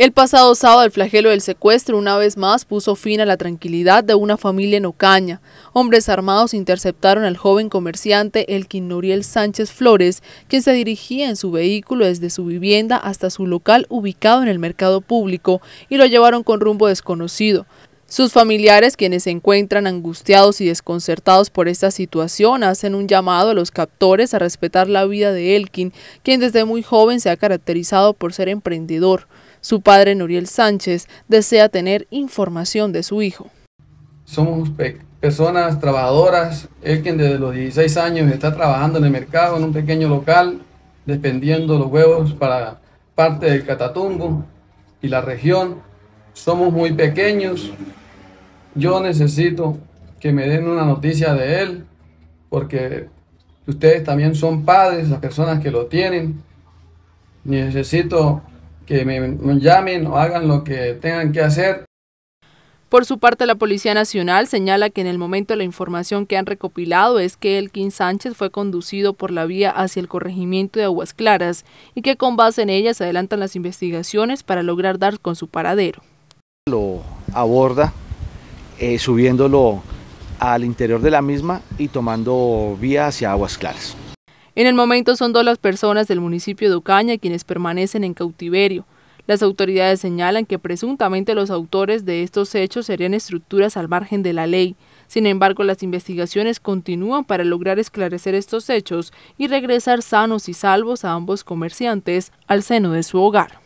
El pasado sábado el flagelo del secuestro una vez más puso fin a la tranquilidad de una familia en Ocaña. Hombres armados interceptaron al joven comerciante Elkin Noriel Sánchez Flores, quien se dirigía en su vehículo desde su vivienda hasta su local ubicado en el mercado público y lo llevaron con rumbo desconocido. Sus familiares, quienes se encuentran angustiados y desconcertados por esta situación, hacen un llamado a los captores a respetar la vida de Elkin, quien desde muy joven se ha caracterizado por ser emprendedor. Su padre, Noriel Sánchez, desea tener información de su hijo. Somos personas trabajadoras. Elkin desde los 16 años está trabajando en el mercado, en un pequeño local, dependiendo los huevos para parte del Catatumbo y la región. Somos muy pequeños, yo necesito que me den una noticia de él, porque ustedes también son padres, las personas que lo tienen. Necesito que me, llamen o hagan lo que tengan que hacer. Por su parte, la Policía Nacional señala que en el momento la información que han recopilado es que Elkin Sánchez fue conducido por la vía hacia el corregimiento de Aguas Claras y que con base en ella se adelantan las investigaciones para lograr dar con su paradero. Lo aborda eh, subiéndolo al interior de la misma y tomando vía hacia Aguas Claras. En el momento son dos las personas del municipio de Ocaña quienes permanecen en cautiverio. Las autoridades señalan que presuntamente los autores de estos hechos serían estructuras al margen de la ley. Sin embargo, las investigaciones continúan para lograr esclarecer estos hechos y regresar sanos y salvos a ambos comerciantes al seno de su hogar.